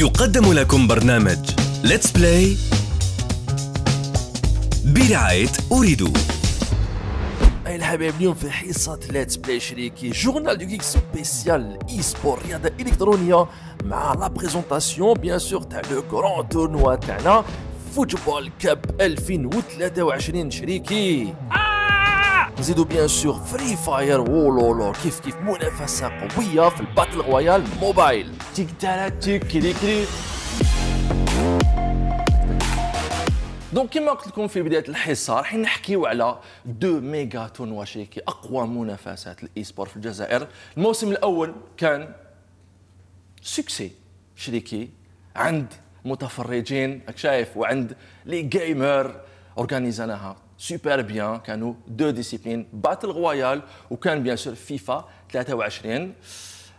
يقدم لكم برنامج ليتس بلاي برعاية أريدو أي الحبايب اليوم في حصة ليتس بلاي شريكي جورنال دو كيك سبيسيال إي سبور رياضة إلكترونية مع لا بريزونتاسيون بيان سور تاع لو كرون تورنوا تاعنا فوتبول كاب 2023 شريكي نزيدو بيان سور فري فاير وولولو كيف كيف منافسة قوية في الباتل رويال موبايل تك تالا تك كلي كلي دونك كما قلت لكم في بدايه الحصه راح نحكيو على دو ميغا تونواشيكي اقوى منافسات الايسبور في الجزائر الموسم الاول كان سكسي شريكي عند متفرجين راك شايف وعند لي جيمر اورغانيزناها سوبر بيان كانوا دو ديسيبلين باتل رويال وكان بيان سور فيفا 23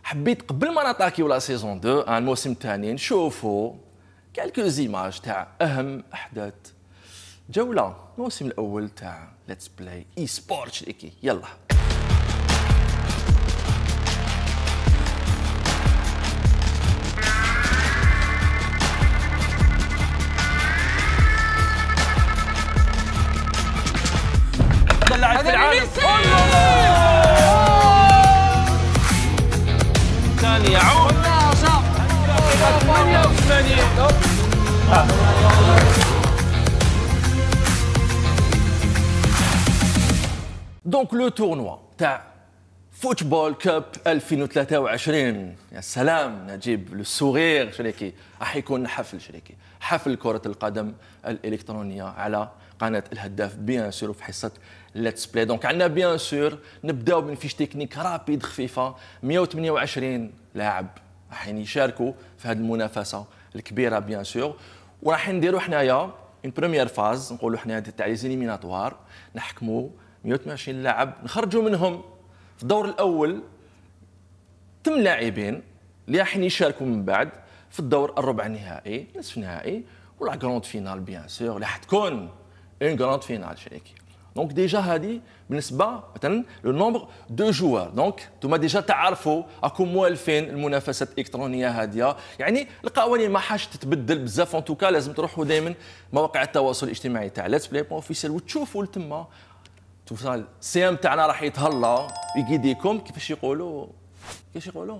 حبيت قبل ما نتاكيو لا سيزون 2 ان الموسم الثاني نشوفوا كالكو زيماج تاع اهم احداث جوله الموسم الاول تاع ليتس بلاي اي سبورت شريكي يلا دونك لو تورنوا تاع فوتبول كاب 2023 يا سلام نجيب لو سوغير شريكي راح يكون حفل شريكي حفل كرة القدم الإلكترونية على قناة الهداف بيان سور في حصة ليتس بلاي دونك عندنا بيان سور نبداو من فيش تكنيك رابيد خفيفة 128 لاعب راحين يشاركوا في هذه المنافسه الكبيره بيان سور وراحين نديروا حنايا اون بروميير فاز نقولوا حنايا تاع تاع ليزيليميناتوار نحكموا 128 لاعب نخرجوا منهم في الدور الاول ثم لاعبين اللي راحين يشاركوا من بعد في الدور الربع النهائي نصف النهائي ولا كروند فينال بيان سور اللي تكون اون كروند فينال شريكي دونك ديجا هادي بالنسبه مثلا لو نومبر دو جوار دونك انتم ديجا تعرفوا راكم موالفين المنافسات الالكترونيه هاديه يعني القوانين ما حاش تتبدل بزاف ان توكا لازم تروحوا دائما مواقع التواصل الاجتماعي تاع ليتس بلاي بون اوفيسيال وتشوفوا لتما توصل ام تاعنا راح يتهلا يقيديكم كيفاش يقولوا كيفاش يقولوا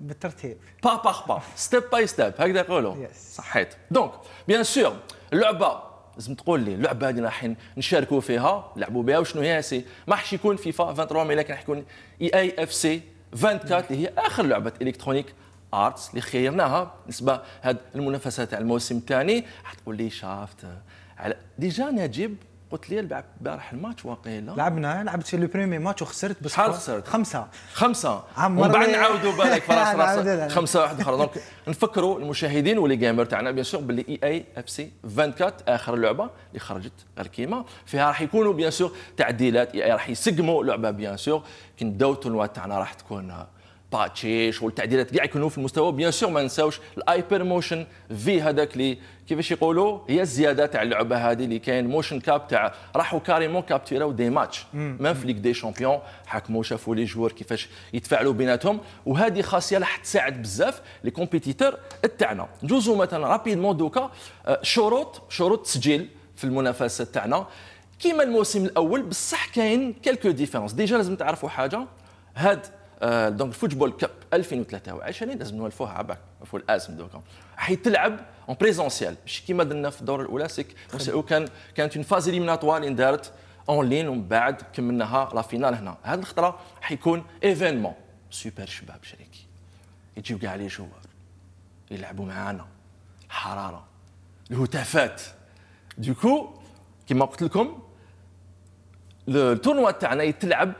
بالترتيب با باغ با ستيب باي ستيب هكذا يقولوا صحيت دونك بيان سور اللعبه لازم تقول لي اللعبه هذه راح نشاركوا فيها نلعبوا بها وشنو هي سي ما حش يكون فيفا 23 مي لكن راح يكون اي اي اف سي 24 اللي هي اخر لعبه الكترونيك ارتس اللي خيرناها بالنسبه هذه المنافسه تاع الموسم الثاني راح تقول لي شافت على ديجا نجيب قلت لي العب امبارح الماتش واقيلا لعبنا لعبت لو بريمي ماتش وخسرت بس شحال خسرت؟ خمسه خمسه ومن بعد نعاودوا بالك فراس راس خمسه واحد اخرى دونك نفكروا المشاهدين واللي جيمر تاعنا بيان سور باللي اي اي اف سي 24 اخر لعبه اللي خرجت غير كيما فيها راح يكونوا بيان سور تعديلات اي اي راح يسقموا لعبه بيان سور كي نبداو تاعنا راح تكون باتشيش والتعديلات كاع يكونوا في المستوى بيان سور ما نساوش الايبر موشن في هذاك اللي كيفاش يقولوا هي الزياده تاع اللعبه هذه اللي كاين موشن كاب تاع راحوا كاريمون كابتيراو دي ماتش ما في ليك دي شامبيون حكموا شافوا لي جوار كيفاش يتفاعلوا بيناتهم وهذه خاصيه راح تساعد بزاف لي كومبيتيتور تاعنا ندوزو مثلا رابيدمون دوكا آه، شروط شروط تسجيل في المنافسه تاعنا كيما الموسم الاول بصح كاين كالكو ديفيرونس ديجا لازم تعرفوا حاجه هاد آه، دونك الفوتبول كاب 2023 لازم نولفوها بالك فو الازم دوكا حيتلعب اون بريزونسيال مش كيما درنا في الدور الاولى سيك كان كانت اون فاز اليميناتوار اللي دارت اون لين ومن بعد كملناها لا فينال هنا هذه الخطره حيكون ايفينمون سوبر شباب شريكي يجيو كاع لي جوار يلعبوا معانا حراره الهتافات دوكو كيما قلت لكم التورنوا تاعنا يتلعب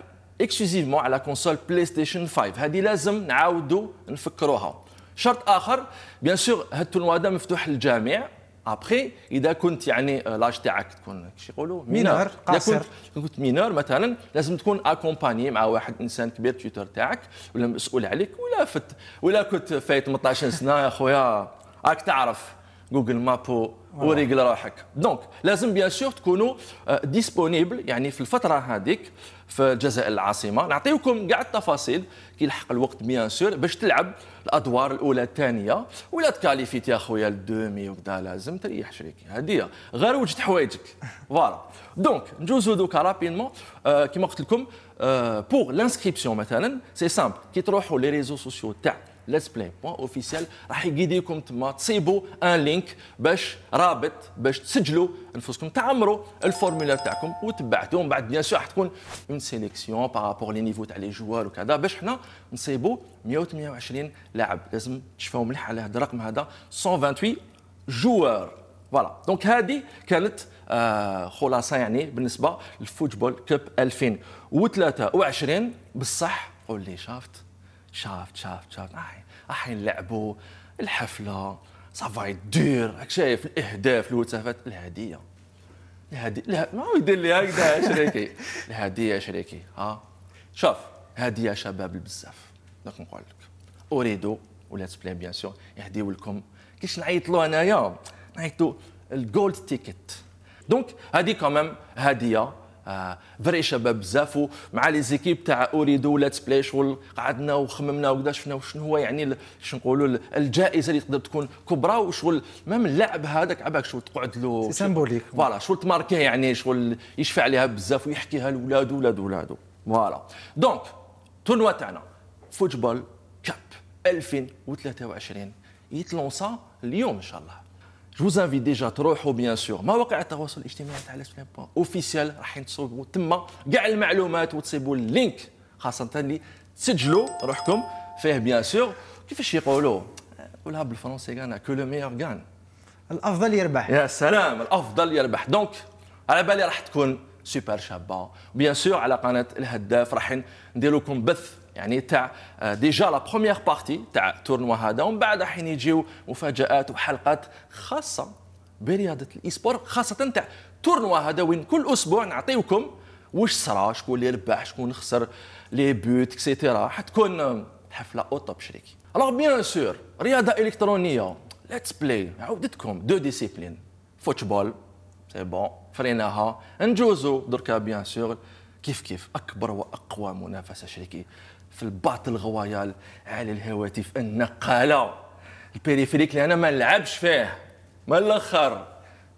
اكسكلوزيفمون على كونسول بلاي ستيشن 5 هذه لازم نعاودوا نفكروها شرط اخر بيان سور هاد هذا مفتوح للجميع ابخي اذا كنت يعني آه، لاج تاعك إيه تكون كيش يقولوا مينور قاصر اذا كنت, كنت مينور مثلا لازم تكون اكومباني مع واحد انسان كبير تيوتر تاعك ولا مسؤول عليك ولا فت ولا كنت فايت 18 سنه يا خويا راك تعرف جوجل مابو وريقل روحك دونك لازم بيان سور تكونوا ديسبونيبل آه، يعني في الفتره هذيك في الجزائر العاصمه نعطيكم كاع التفاصيل كي يلحق الوقت بيان سور باش تلعب الادوار الاولى الثانيه ولا تكاليفيت يا خويا الدومي وكذا لازم تريح شريكي هادي غير وجد حوايجك فوالا دونك نجوزو دوكا رابيدمون آه كيما قلت لكم آه بور لانسكريبسيون مثلا سي سامبل كي تروحوا لي ريزو سوسيو تاع ليتس بلاي بوان اوفيسيال راح يقيديكم تما تصيبوا ان لينك باش رابط باش تسجلوا انفسكم تعمروا الفورمولير تاعكم وتبعتوه ومن بعد بيان سور راح تكون اون سيليكسيون بارابور لي نيفو تاع لي جوار وكذا باش حنا نصيبوا 128 لاعب لازم تشفاو مليح على هذا الرقم هذا 128 جوار فوالا دونك هذه كانت آه، خلاصه يعني بالنسبه للفوتبول كوب 2023 بصح قول لي شافت شافت شافت شافت آه، الحين لعبوا الحفله صافا يدير راك شايف الاهداف الهتافات الهديه الهديه ما هو يدير لي هكذا شريكي الهديه شريكي ها شوف هديه شباب بزاف دوك نقول لك اريد ولات بلاي بيان سور يهديو لكم كيش له انايا نعيطو الجولد تيكت دونك هذه كمان هديه آه فري شباب بزاف مع لي زيكيب تاع اوريدو بلاي شغل قعدنا وخممنا وكذا شفنا شنو هو يعني شنو نقولوا الجائزه اللي تقدر تكون كبرى وشغل ميم اللعب هذاك عباك شغل تقعد له سيمبوليك فوالا شغل تماركيه يعني شغل يشفع عليها بزاف ويحكيها لولادو ولادو ولادو فوالا دونك تونوا تاعنا فوتبول كاب 2023 يتلونسا اليوم ان شاء الله جو زافي ديجا تروحوا بيان سور مواقع التواصل الاجتماعي تاع لاسفلام بوان اوفيسيال راح تصوبوا تما كاع المعلومات وتصيبوا اللينك خاصه اللي تسجلوا روحكم فيه بيان سور كيفاش يقولوا آه، قولها بالفرنسي كان كو لو ميور كان الافضل يربح يا سلام الافضل يربح دونك على بالي راح تكون سوبر شابه بيان سور على قناه الهداف راح ندير لكم بث يعني تاع آه، ديجا لا بروميير بارتي تاع التورنوا هذا ومن بعد راح يجيو مفاجات وحلقات خاصه برياضه الايسبور خاصه تاع التورنوا هذا وين كل اسبوع نعطيوكم واش صرا شكون اللي ربح شكون خسر لي بوت اكسيتيرا حتكون آه، حفله او توب شريكي الوغ بيان سور رياضه الكترونيه ليتس بلاي عودتكم دو ديسيبلين فوتبول سي بون فريناها نجوزو دركا بيان سور كيف كيف اكبر واقوى منافسه شريكي في الباطل غوايال على الهواتف النقاله البيريفريك اللي انا ما نلعبش فيه من الاخر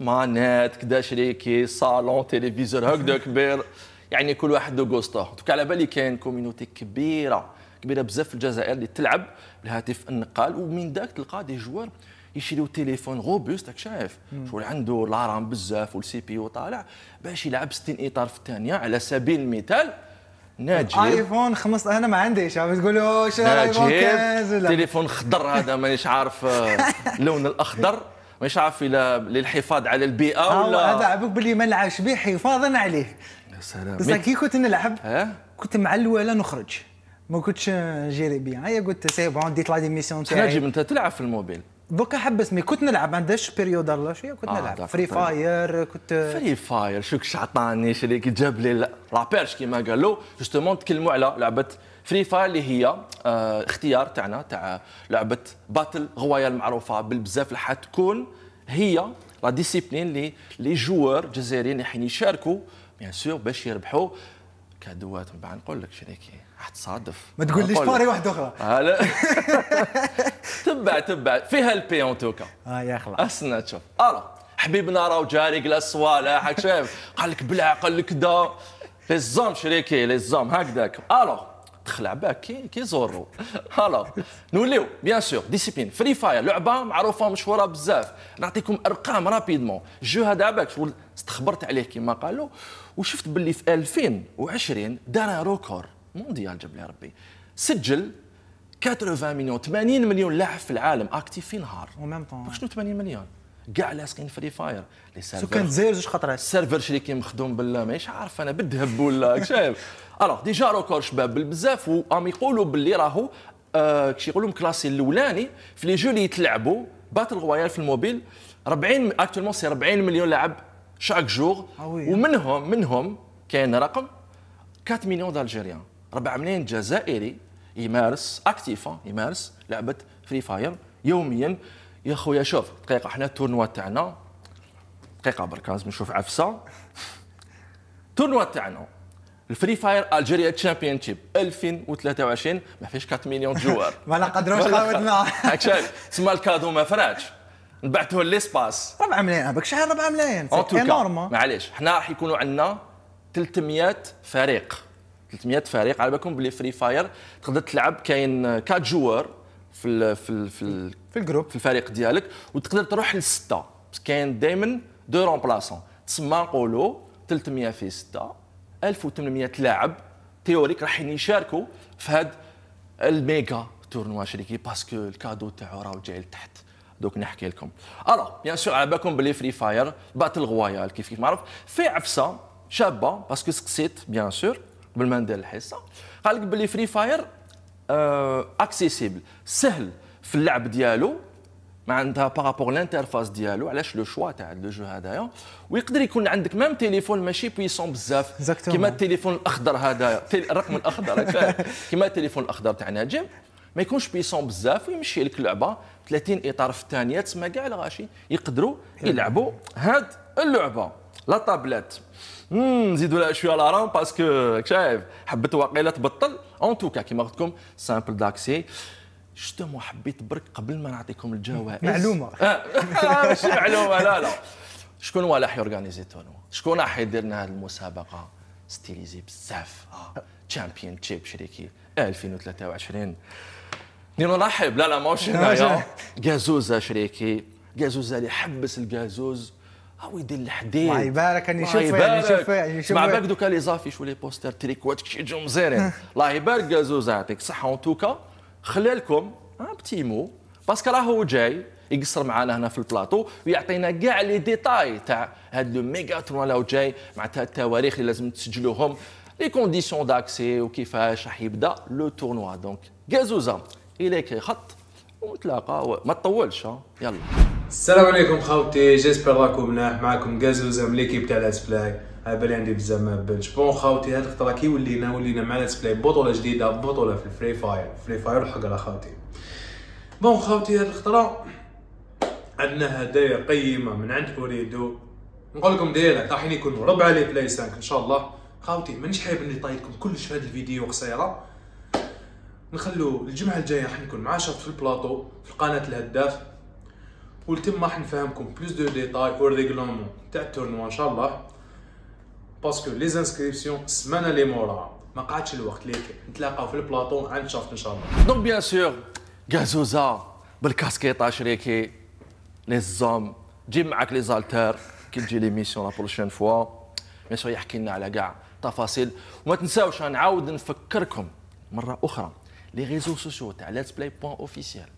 مانات كدا شريكي صالون تلفزيون هكذا كبير يعني كل واحد دو غوستو دوك على بالي كاين كوميونيتي كبيره كبيره بزاف في الجزائر اللي تلعب بالهاتف النقال ومن ذاك تلقى دي جوار يشريو تليفون غوبوست راك شايف شغل عنده لارام بزاف والسي بي يو طالع باش يلعب 60 اطار في الثانيه على سبيل المثال ناجي ايفون 15 انا ما عنديش عم تقولوا شنو ايفون 15 تليفون خضر هذا مانيش عارف اللون آه، الاخضر مانيش عارف الى للحفاظ على البيئه ولا هذا عبوك باللي ما نلعبش به حفاظا عليه يا سلام بصح كي كنت نلعب كنت مع الاولى نخرج ما كنتش نجيري بيان هيا قلت سي بون ديت لا ديميسيون تاعي نجم انت تلعب في الموبيل بوكا حب اسمي كنت نلعب عندهاش بيريود الله شويه كنت آه نلعب فري فاير كنت فري فاير شو شعطاني شري كي جاب لي لابيرش كيما قالوا جوستومون تكلموا على لعبه فري فاير اللي هي آه اختيار تاعنا تاع لعبه باتل غوايا المعروفه بالبزاف راح تكون هي لا ديسيبلين اللي لي جوار جزائريين راح يشاركوا بيان سور باش يربحوا كادوات من بعد نقول لك شريكي حتصادف ما تقول ليش باري واحده اخرى هلا آه، تبع تبع فيها البي اون توكا اه يا خلاص اسنا تشوف ارا حبيبنا راه جاري جلس صوالح شايف قال لك بلع قال لك دا لي زوم شريكي لي زوم هكذاك الو تخلع باك كي كي زورو الو نوليو بيان سور ديسيبلين فري فاير لعبه معروفه مشهوره بزاف نعطيكم ارقام رابيدمون جو هذا باك استخبرت عليه كما قالوا وشفت باللي في 2020 دار روكور مونديال جاب لي ربي سجل 80 مليون 80 مليون لاعب في العالم اكتيف في نهار وميم طون شنو 80 مليون كاع لاصقين فري فاير لي سيرفر كان زير زوج خطرات السيرفر شريكي مخدوم بال مانيش عارف انا بالذهب ولا شايف الوغ ديجا روكور شباب بزاف وهم يقولوا باللي راهو آه يقولوا كلاسي الاولاني في لي جو اللي يتلعبوا باتل رويال في الموبيل 40 اكتوالمون سي 40 مليون لاعب شاك جور ah ومنهم منهم كاين رقم 4 مليون دالجيريان 4 ملايين جزائري يمارس اكتيفا آه، يمارس لعبه فري فاير يوميا يا خويا شوف دقيقه حنا التورنوا تاعنا دقيقه برك لازم نشوف عفسه التورنوا تاعنا الفري فاير الجيريا تشامبيون شيب 2023 ما فيش 4 مليون جوار ما نقدروش نعاودنا هاك شايف تسمى الكادو ما فراش نبعثوه ليسباس 4 ملايين هذاك شحال 4 ملايين انورم معليش حنا راح يكونوا عندنا 300 فريق 300 فريق على بالكم بلي فري فاير تقدر تلعب كاين 4 جوار في الـ في الـ في, الـ في الجروب في الفريق ديالك وتقدر تروح لسته كاين دائما دو رومبلاسون تسمى نقولوا 300 في 6 1800 لاعب تيوريك راح يشاركوا في هاد الميغا تورنوا شريكي باسكو الكادو تاعو راه جاي لتحت دوك نحكي لكم الو بيان سور على بالكم بلي فري فاير باتل غوايال كيف كيف معروف في عفسه شابه باسكو سقسيت بيان سور قبل ما ندير الحصه قال لك بلي فري فاير أه اكسيسيبل سهل في اللعب ديالو معناتها بارابور لانترفاس ديالو علاش لو شوا تاع لو جو هذايا ويقدر يكون عندك مام تليفون ماشي بويسون بزاف كيما التليفون الاخضر هذايا الرقم الاخضر كيما التليفون الاخضر تاع نجم ما يكونش بيسون بزاف ويمشي لك لعبه 30 اطار في الثانيه تسمى كاع الغاشي يقدروا يلعبوا هاد اللعبه لا طابلات نزيدوا لها شويه لا باسكو شايف حبت واقيلا تبطل اون توكا كيما قلت لكم سامبل داكسي شتم وحبيت برك قبل ما نعطيكم الجوائز معلومه ماشي معلومه لا لا شكون هو اللي راح يورغانيزي تونو شكون راح يدير لنا هذه المسابقه ستيليزي بزاف تشامبيون تشيب شريكي 2023 نرحب لا لا ماهوش هنايا جازوزه شريكي جازوزه اللي حبس الغازوز عاودي الحديد الله يبارك اني شوف يعني شوف يعني شوف مع بالك دوكا لي زافي شو لي بوستر تريكوات شي جو مزيرين الله يبارك زوز يعطيك الصحه اون توكا خلى لكم ان بتي مو باسكو راهو جاي يقصر معنا هنا في البلاطو ويعطينا كاع لي ديتاي تاع هاد لو ميغا ترون راهو جاي معناتها التواريخ اللي لازم تسجلوهم لي كونديسيون داكسي وكيفاش راح يبدا لو تورنوا دونك كازوزا اليك خط ونتلاقى ما تطولش يلا السلام عليكم خاوتي جيسبر راكم مناح معكم كازوزا من ليكيب تاع لاس بلاي على بالي عندي بزاف ما بنش بون خاوتي هاد الخطره كي ولينا ولينا مع لاس بلاي بطوله جديده بطوله في الفري فاير فري فاير حق خاوتي بون خاوتي هاد الخطره عندنا هدايا قيمه من عند اوريدو نقول لكم ديريكت راحين يكونوا ربعه لي بلاي سانك ان شاء الله خاوتي مانيش حاب اني طايتكم كلش في هاد الفيديو قصيره نخلو الجمعه الجايه راح نكون مع شرط في البلاطو في قناه الهداف ولتم راح نفهمكم بلوس دو ديتاي او ريغلومون تاع التورنوا ان شاء الله باسكو لي زانسكريبسيون سمانه لي مورا ما قعدش الوقت ليك نتلاقاو في البلاطون عند شافت ان شاء الله دونك بيان سور كازوزا بالكاسكيطا شريكي لي زوم جيب معاك لي زالتير كي تجي ليميسيون لا بروشين فوا بيان سور يحكي لنا على كاع تفاصيل وما تنساوش نعاود نفكركم مره اخرى لي ريزو سوسيو تاع ليتس بلاي بوان اوفيسيال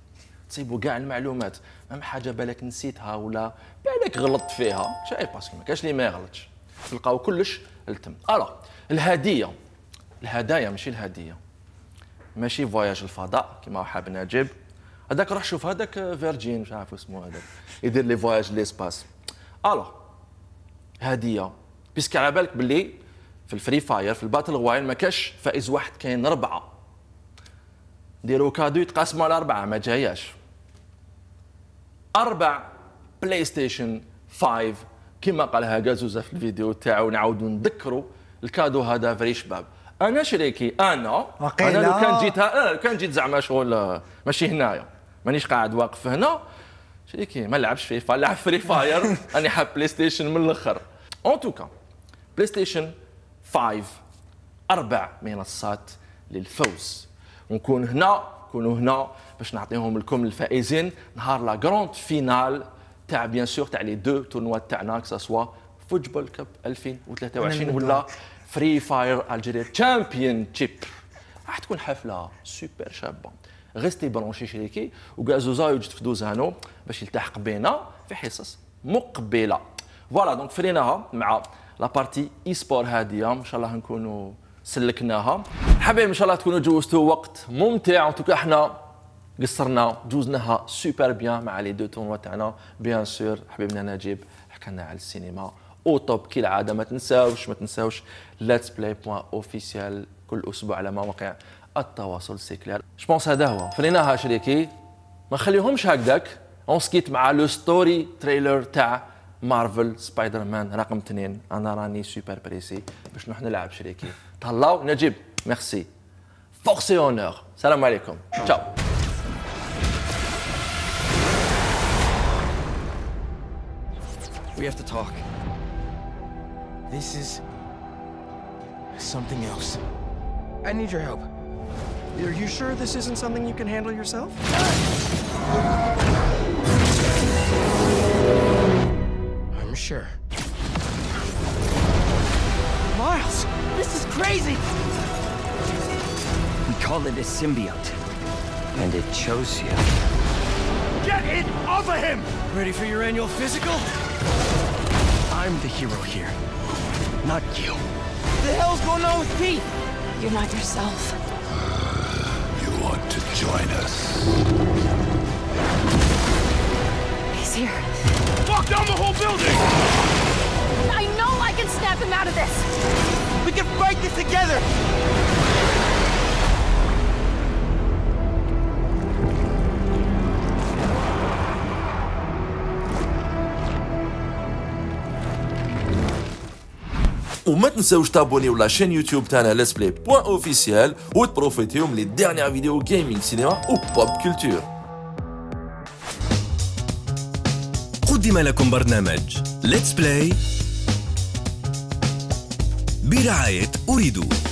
تصيبوا كاع المعلومات مام حاجه بالك نسيتها ولا بالك غلطت فيها شايف باسكو ما كاش اللي ما يغلطش تلقاو كلش التم الا الهديه الهدايا ماشي الهديه ماشي فواياج الفضاء كما حاب نجيب هذاك روح شوف هذاك فيرجين مش عارف اسمه هذاك يدير لي فواياج ليسباس الو هديه بيسك على بالك باللي في الفري فاير في الباتل رويال ما كاش فائز واحد كاين اربعه ديروا كادو يتقاسموا على اربعه ما جاياش اربع بلاي ستيشن 5 كما قالها جازوزا في الفيديو تاعو نعاود نذكروا الكادو هذا فري شباب انا شريكي انا انا لو كان جيت آه، لو كان جيت زعما شغل آه، ماشي هنايا مانيش قاعد واقف هنا شريكي ما لعبش فيفا لعب فري فاير راني حاب بلاي ستيشن من الاخر اون توكا بلاي ستيشن 5 اربع منصات للفوز ونكون هنا كونوا هنا باش نعطيهم لكم الفائزين نهار لا غروند فينال تاع بيان سور تاع لي دو تورنوا تاعنا كساسوا فوتبول كاب 2023 ولا فري فاير الجيريا تشامبيون شيب راح تكون حفله سوبر شابه غيستي برونشي شريكي وكازوزا يوجد في دوزانو باش يلتحق بينا في حصص مقبله فوالا دونك فريناها مع لابارتي اي سبور هاديه ان شاء الله نكونوا سلكناها حبيبي ان شاء الله تكونوا جوزتوا وقت ممتع توكا احنا قصرنا جوزناها سوبر بيان مع لي دو تونوا تاعنا بيان سور حبيبنا نجيب حكينا على السينما او توب كالعاده ما تنساوش ما تنساوش ليتس بلاي بوان اوفيسيال كل اسبوع على مواقع التواصل سيكلير جو بونس هذا هو فليناها شريكي ما نخليهمش هكذاك اون سكيت مع لو ستوري تريلر تاع مارفل سبايدر مان رقم اثنين انا راني سوبر بريسي باش نروح نلعب شريكي تهلاو نجيب Merci. Force et honneur. Salam alaikum. Ciao. We have to talk. This is something else. I need your help. Are you sure this isn't something you can handle yourself? I'm sure. Miles, this is crazy! call it a symbiote. And it chose you. Get it off of him! Ready for your annual physical? I'm the hero here, not you. What the hell's going on with Pete? You're not yourself. you want to join us? He's here. Walk down the whole building! I know I can snap him out of this! We can fight this together! وما تنساوش تابونيو لاشين يوتيوب تاعنا ليس بلاي بوان اوفيسيال وتبروفيتيو من لي ديرنيير فيديو جيمنج سينما وبوب كولتور قدم لكم برنامج ليتس بلاي برعاية أريدو